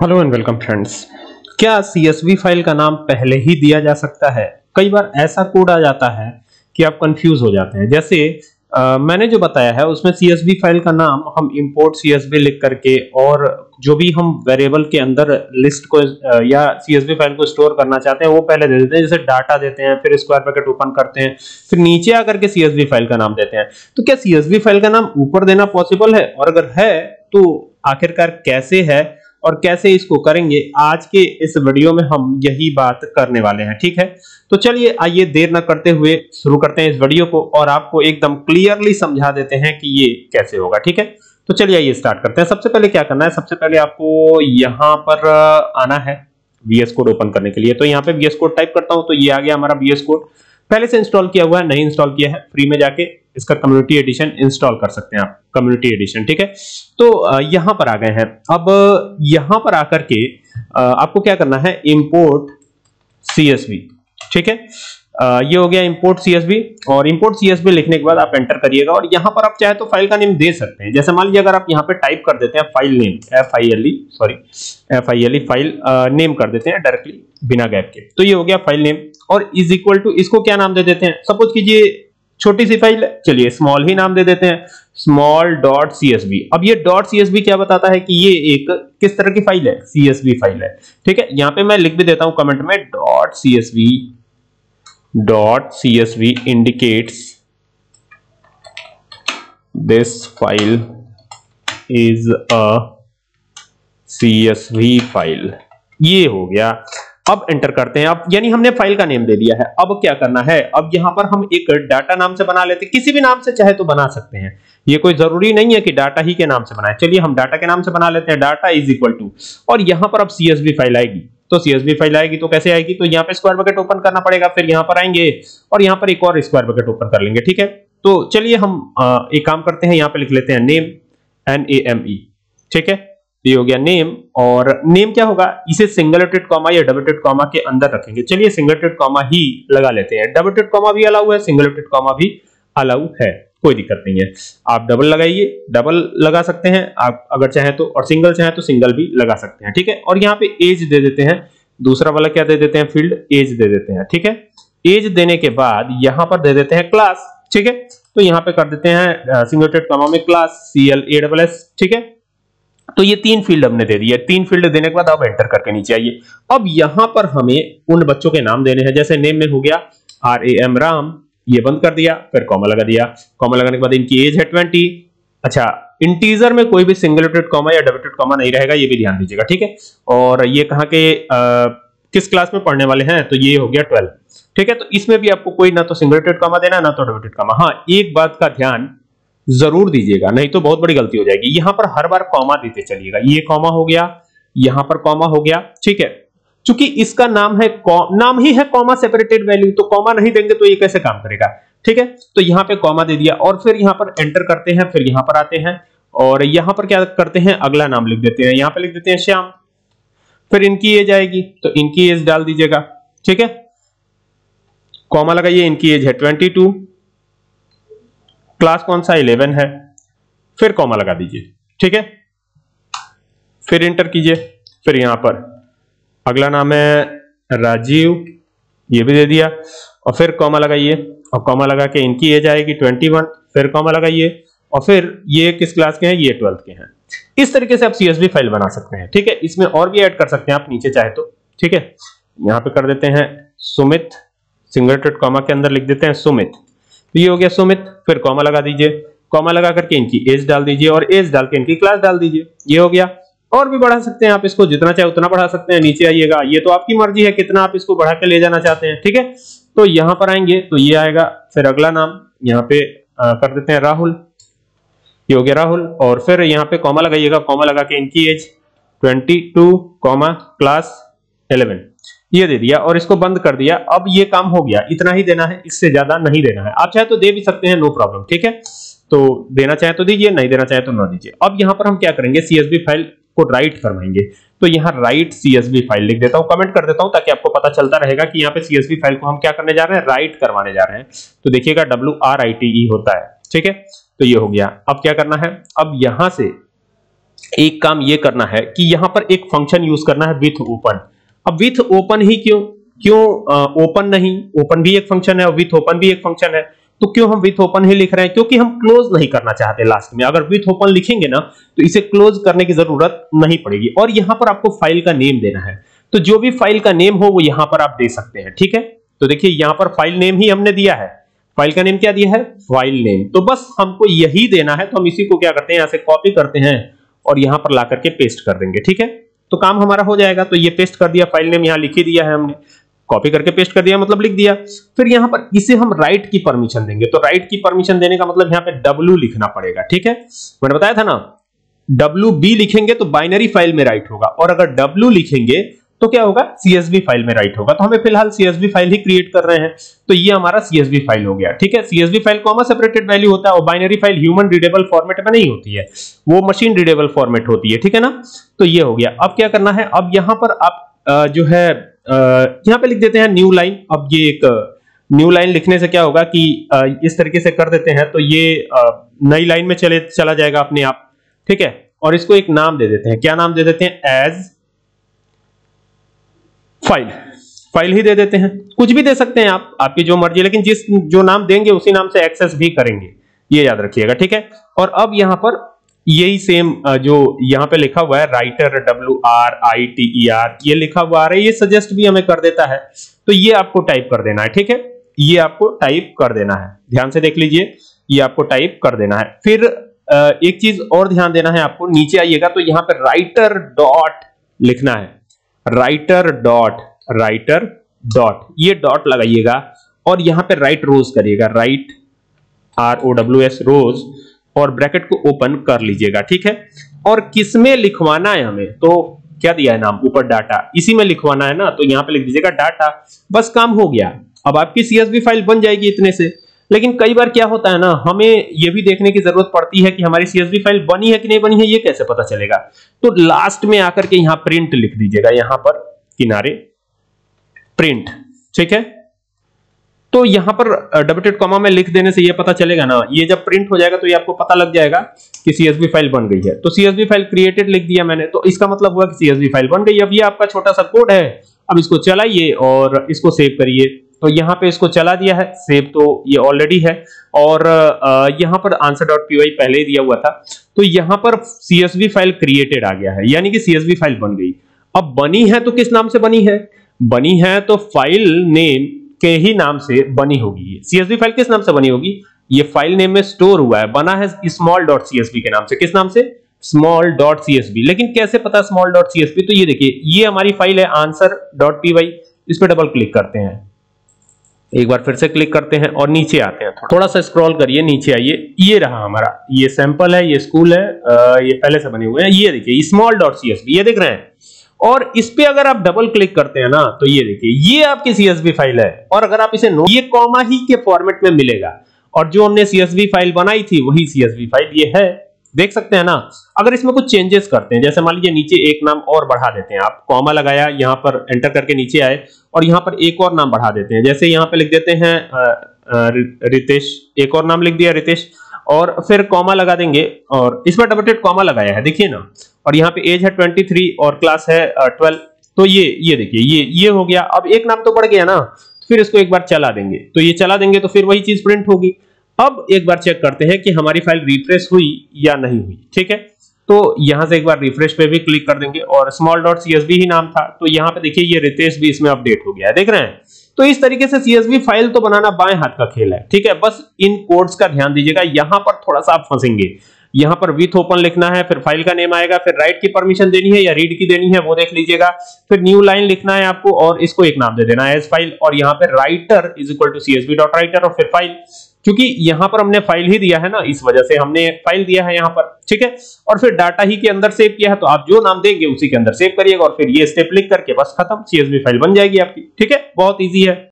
hello and welcome friends क्या CSV file का नाम पहले ही दिया जा सकता है कई बार ऐसा कोड आ जाता है कि आप कंफ्यूज हो जाते हैं जैसे आ, मैंने जो बताया है उसमें सीएसवी फाइल का नाम हम इम्पोर्ट सीएसवी लिख करके और जो भी हम वेरिएबल के अंदर लिस्ट को या सीएसवी फाइल को स्टोर करना चाहते हैं वो पहले दे देते हैं जैसे डाटा देते हैं फिर स्क्वायर पैकेट ओपन करते हैं फिर नीचे आकर के सीएसवी फाइल का नाम देते हैं तो क्या सीएसवी फाइल का नाम ऊपर देना पॉसिबल है और अगर है तो आखिरकार कैसे है और कैसे इसको करेंगे आज के इस वीडियो में हम यही बात करने वाले हैं ठीक है तो चलिए आइए देर ना करते हुए शुरू करते हैं इस वीडियो को और आपको एकदम क्लियरली समझा देते हैं कि ये कैसे होगा ठीक है तो चलिए आइए स्टार्ट करते हैं सबसे पहले क्या करना है सबसे पहले आपको यहाँ पर आना है वीएस कोड ओपन करने के लिए तो यहाँ पे वीएस कोड टाइप करता हूँ तो ये आ गया हमारा वीएस कोड पहले से इंस्टॉल किया हुआ है नहीं इंस्टॉल किया है फ्री में जाके इसका कम्युनिटी एडिशन इंस्टॉल कर सकते हैं आप कम्युनिटी एडिशन ठीक है तो यहां पर आ गए हैं अब यहां पर आकर के आपको क्या करना है इंपोर्ट सीएसवी ठीक है ये हो गया इंपोर्ट सीएसवी और इंपोर्ट सीएसवी लिखने के बाद आप एंटर करिएगा और यहां पर आप चाहे तो फाइल का नेम दे सकते हैं जैसे मान लीजिए अगर आप यहां पे टाइप कर देते हैं file name F I L E sorry F I L E file name कर देते हैं डायरेक्टली बिना गैप के तो ये हो गया फाइल नेम और इज इक्वल टू इसको क्या नाम दे देते हैं सपोज कीजिए छोटी सी फाइल है चलिए स्मॉल ही नाम दे देते हैं small dot C S V अब ये डॉट सी एस बी क्या बताता है कि ये एक किस तरह की फाइल है सी एस बी फाइल है ठीक है यहां पे मैं लिख भी देता हूं कमेंट में dot C S V dot C S V indicates this file is a C S V file ये हो गया अब एंटर करते हैं अब यानी हमने फाइल का नेम दे दिया है अब क्या करना है अब यहां पर हम एक डाटा नाम से बना लेते हैं किसी भी नाम से चाहे तो बना सकते हैं ये कोई जरूरी नहीं है कि डाटा ही के नाम से बनाए चलिए हम डाटा के नाम से बना लेते हैं डाटा इज इक्वल टू और यहां पर अब सीएसबी फाइल आएगी तो सीएसबी फाइल आएगी तो कैसे आएगी तो यहाँ पे स्क्वायर ब्रैकेट ओपन करना पड़ेगा फिर यहां पर आएंगे और यहां पर एक और स्क्वायर ब्रैकेट ओपन कर लेंगे ठीक है तो चलिए हम एक काम करते हैं यहां पे लिख लेते हैं name N A M E ठीक है तो ये हो गया नेम और नेम क्या होगा इसे सिंगलेटेड कॉमा या डबलेटेड कॉमा के अंदर रखेंगे चलिए सिंगलेटेड कॉमा ही लगा लेते हैं डबलेटेड कॉमा भी अलाउ है सिंगलेटेड कॉमा भी अलाउ है कोई दिक्कत नहीं है आप डबल लगाइए डबल लगा सकते हैं आप अगर चाहें तो और सिंगल चाहें तो सिंगल भी लगा सकते हैं ठीक है और यहाँ पे एज दे देते हैं दूसरा वाला क्या दे देते हैं फील्ड एज दे देते हैं ठीक है एज देने के बाद यहाँ पर दे देते हैं क्लास ठीक है तो यहाँ पे कर देते हैं सिंगलेटेड कॉमा में class C L A double S ठीक है तो ये तीन फील्ड हमने दे दिया तीन फील्ड देने के बाद आप एंटर करके नीचे आइए अब यहां पर हमें उन बच्चों के नाम देने हैं जैसे नेम में हो गया आर ए एम राम ये बंद कर दिया फिर कॉमा लगा दिया कॉमा लगाने के बाद इनकी एज है ट्वेंटी अच्छा इंटीजर में कोई भी सिंगलेटेड कॉमा या डबलेटेड कॉमा नहीं रहेगा ये भी ध्यान दीजिएगा ठीक है और ये कहा के आ, किस क्लास में पढ़ने वाले हैं तो ये हो गया ट्वेल्व ठीक है तो इसमें भी आपको कोई ना तो सिंगलेटेड कॉमा देना ना तो डबलेटेड कॉमा हाँ एक बात का ध्यान जरूर दीजिएगा नहीं तो बहुत बड़ी गलती हो जाएगी यहां पर हर बार कॉमा देते चलिएगा ये कॉमा हो गया यहां पर कॉमा हो गया ठीक है चूंकि इसका नाम है नाम ही है कॉमा सेपरेटेड वैल्यू तो कॉमा नहीं देंगे तो ये कैसे काम करेगा ठीक है तो यहां पे कॉमा दे दिया और फिर यहां पर एंटर करते हैं फिर यहां पर आते हैं और यहां पर क्या करते हैं अगला नाम लिख देते हैं यहां पर लिख देते हैं श्याम फिर इनकी एज आएगी तो इनकी एज डाल दीजिएगा ठीक है कॉमा लगाइए इनकी एज है ट्वेंटी टू क्लास कौन सा इलेवन है फिर कॉमा लगा दीजिए ठीक है फिर इंटर कीजिए फिर यहां पर अगला नाम है राजीव ये भी दे दिया और फिर कॉमा लगाइए और कॉमा लगा के इनकी एज आएगी 21 फिर कॉमा लगाइए और फिर ये किस क्लास के हैं ये ट्वेल्थ के हैं इस तरीके से आप सीएसबी फाइल बना सकते हैं ठीक है इसमें और भी ऐड कर सकते हैं आप नीचे चाहे तो ठीक है यहां पे कर देते हैं सुमित सिंगल कॉमा के अंदर लिख देते हैं सुमित ये हो गया सुमित फिर कॉमा लगा दीजिए कॉमा लगा करके इनकी एज डाल दीजिए और एज डाल के इनकी क्लास डाल दीजिए ये हो गया और भी बढ़ा सकते हैं आप इसको जितना चाहे उतना बढ़ा सकते हैं नीचे आइएगा ये तो आपकी मर्जी है कितना आप इसको बढ़ा के ले जाना चाहते हैं ठीक है तो यहां पर आएंगे तो ये आएगा फिर अगला नाम यहाँ पे आ, कर देते हैं राहुल ये हो गया राहुल और फिर यहाँ पे कॉमा लगाइएगा कॉमा लगा के इनकी age twenty two comma class eleven ये दे दिया और इसको बंद कर दिया अब ये काम हो गया इतना ही देना है इससे ज्यादा नहीं देना है आप चाहे तो दे भी सकते हैं नो प्रॉब्लम ठीक है तो देना चाहे तो दीजिए नहीं देना चाहे तो ना दीजिए अब यहां पर हम क्या करेंगे सीएसबी फाइल को राइट करवाएंगे तो यहाँ राइट सीएसबी फाइल लिख देता हूं कमेंट कर देता हूं ताकि आपको पता चलता रहेगा कि यहाँ पे सीएसबी फाइल को हम क्या करने जा रहे हैं राइट करवाने जा रहे हैं तो देखिएगा W R I T E होता है ठीक है तो ये हो गया अब क्या करना है अब यहां से एक काम ये करना है कि यहां पर एक फंक्शन यूज करना है विथ ओपन अब विथ ओपन ही क्यों क्यों ओपन नहीं ओपन भी एक फंक्शन है और विथ ओपन भी एक फंक्शन है तो क्यों हम विथ ओपन ही लिख रहे हैं क्योंकि हम क्लोज नहीं करना चाहते लास्ट में अगर विथ ओपन लिखेंगे ना तो इसे क्लोज करने की जरूरत नहीं पड़ेगी और यहां पर आपको फाइल का नेम देना है तो जो भी फाइल का नेम हो वो यहां पर आप दे सकते हैं ठीक है तो देखिए यहां पर फाइल नेम ही हमने दिया है फाइल का नेम क्या दिया है फाइल नेम तो बस हमको यही देना है तो हम इसी को क्या करते हैं यहां से कॉपी करते हैं और यहां पर ला करके पेस्ट कर देंगे ठीक है तो काम हमारा हो जाएगा तो ये पेस्ट कर दिया फाइल नेम यहाँ लिख ही दिया है हमने कॉपी करके पेस्ट कर दिया मतलब लिख दिया फिर यहाँ पर इसे हम राइट की परमिशन देंगे तो राइट की परमिशन देने का मतलब यहाँ पे डब्ल्यू लिखना पड़ेगा ठीक है मैंने बताया था ना डब्ल्यू बी लिखेंगे तो बाइनरी फाइल में राइट होगा और अगर डब्ल्यू लिखेंगे तो क्या होगा सीएसबी फाइल में राइट होगा तो हमें फिलहाल सीएसबी फाइल ही क्रिएट कर रहे हैं तो ये हमारा सीएसवी फाइल हो गया ठीक है CSV file comma separated value होता है और binary file human readable format में नहीं होती है वो मशीन रीडेबल फॉर्मेट होती है ठीक है ना तो ये हो गया अब क्या करना है अब यहां पर आप जो है यहां पे लिख देते हैं न्यू लाइन अब ये एक न्यू लाइन लिखने से क्या होगा कि इस तरीके से कर देते हैं तो ये नई लाइन में चले चला जाएगा अपने आप ठीक है और इसको एक नाम दे देते हैं क्या नाम दे देते हैं एज फाइल फाइल ही दे देते हैं कुछ भी दे सकते हैं आप आपकी जो मर्जी लेकिन जिस जो नाम देंगे उसी नाम से एक्सेस भी करेंगे ये याद रखिएगा ठीक है और अब यहां पर यही सेम जो यहां पे लिखा हुआ है writer W R I T E R ये लिखा हुआ आ रहा है ये सजेस्ट भी हमें कर देता है तो ये आपको टाइप कर देना है ठीक है ये आपको टाइप कर देना है ध्यान से देख लीजिए ये आपको टाइप कर देना है फिर एक चीज और ध्यान देना है आपको नीचे आइएगा तो यहां पर राइटर डॉट लिखना है राइटर डॉट राइटर डॉट ये डॉट लगाइएगा और यहां पे राइट रोज करिएगा write R O W S rows और ब्रैकेट को ओपन कर लीजिएगा ठीक है और किसमें लिखवाना है हमें तो क्या दिया है नाम ऊपर डाटा इसी में लिखवाना है ना तो यहां पे लिख दीजिएगा डाटा बस काम हो गया अब आपकी सीएसवी फाइल बन जाएगी इतने से लेकिन कई बार क्या होता है ना हमें यह भी देखने की जरूरत पड़ती है कि हमारी सीएसबी फाइल बनी है कि नहीं बनी है ये कैसे पता चलेगा तो लास्ट में आकर के यहां प्रिंट लिख दीजिएगा यहां पर किनारे प्रिंट ठीक है तो यहां पर डबेटेड कॉमा में लिख देने से यह पता चलेगा ना ये जब प्रिंट हो जाएगा तो ये आपको पता लग जाएगा कि सीएसबी फाइल बन गई है तो सीएसबी फाइल क्रिएटेड लिख दिया मैंने तो इसका मतलब हुआ कि सीएसबी फाइल बन गई अब ये आपका छोटा सा कोड है अब इसको चलाइए और इसको सेव करिए तो यहाँ पे इसको चला दिया है सेव तो ये ऑलरेडी है और यहाँ पर आंसर डॉट पी पहले ही दिया हुआ था तो यहाँ पर सीएसवी फाइल क्रिएटेड आ गया है यानी कि सीएसवी फाइल बन गई अब बनी है तो किस नाम से बनी है बनी है तो फाइल नेम के ही नाम से बनी होगी सीएसवी फाइल किस नाम से बनी होगी ये फाइल नेम में स्टोर हुआ है बना है स्मॉल डॉट सीएसबी के नाम से किस नाम से स्मॉल डॉट सीएसबी लेकिन कैसे पता स्मॉल डॉट सीएसवी तो ये देखिए ये हमारी फाइल है आंसर डॉट पी वाई इस पर डबल क्लिक करते हैं एक बार फिर से क्लिक करते हैं और नीचे आते हैं थोड़ा सा स्क्रॉल करिए नीचे आइए ये रहा हमारा ये सैंपल है ये स्कूल है ये पहले से बने हुए हैं ये देखिए स्मॉल डॉट बी ये देख रहे हैं और इस पे अगर आप डबल क्लिक करते हैं ना तो ये देखिए ये आपकी सीएसबी फाइल है और अगर आप इसे नो ये कॉमा ही के फॉर्मेट में मिलेगा और जो हमने सीएसबी फाइल बनाई थी वही सीएसबी फाइल ये है देख सकते हैं ना अगर इसमें कुछ चेंजेस करते हैं जैसे मान लीजिए नीचे एक नाम और बढ़ा देते हैं आप कॉमा लगाया यहाँ पर एंटर करके नीचे आए और यहाँ पर एक और नाम बढ़ा देते हैं जैसे यहाँ पे लिख देते हैं रितेश एक और नाम लिख दिया रितेश और फिर कॉमा लगा देंगे और इसमें डबल कॉमा लगाया है देखिए ना और यहाँ पे एज है थ्री और क्लास है ट्वेल्व तो ये ये देखिए ये ये हो गया अब एक नाम तो बढ़ गया ना फिर इसको एक बार चला देंगे तो ये चला देंगे तो फिर वही चीज प्रिंट होगी अब एक बार चेक करते हैं कि हमारी फाइल रिफ्रेश हुई या नहीं हुई ठीक है तो यहां से एक बार रिफ्रेश पे भी क्लिक कर देंगे और स्मॉल डॉट सीएसबी ही नाम था तो यहाँ पे देखिए ये रितेश भी इसमें अपडेट हो गया है देख रहे हैं तो इस तरीके से सीएसवी फाइल तो बनाना बाएं हाथ का खेल है ठीक है बस इन कोड्स का ध्यान दीजिएगा यहां पर थोड़ा सा आप फंसेंगे यहां पर विथ ओपन लिखना है फिर फाइल का नेम आएगा फिर राइट की परमिशन देनी है या रीड की देनी है वो देख लीजिएगा फिर न्यू लाइन लिखना है आपको और इसको एक नाम दे देना है एज फाइल और यहाँ पे writer is equal to C S V dot writer और फिर फाइल क्योंकि यहां पर हमने फाइल ही दिया है ना इस वजह से हमने फाइल दिया है यहां पर ठीक है और फिर डाटा ही के अंदर सेव किया है तो आप जो नाम देंगे उसी के अंदर सेव करिएगा और फिर ये स्टेप लिख करके बस खत्म सीएसवी फाइल बन जाएगी आपकी ठीक है बहुत ईजी है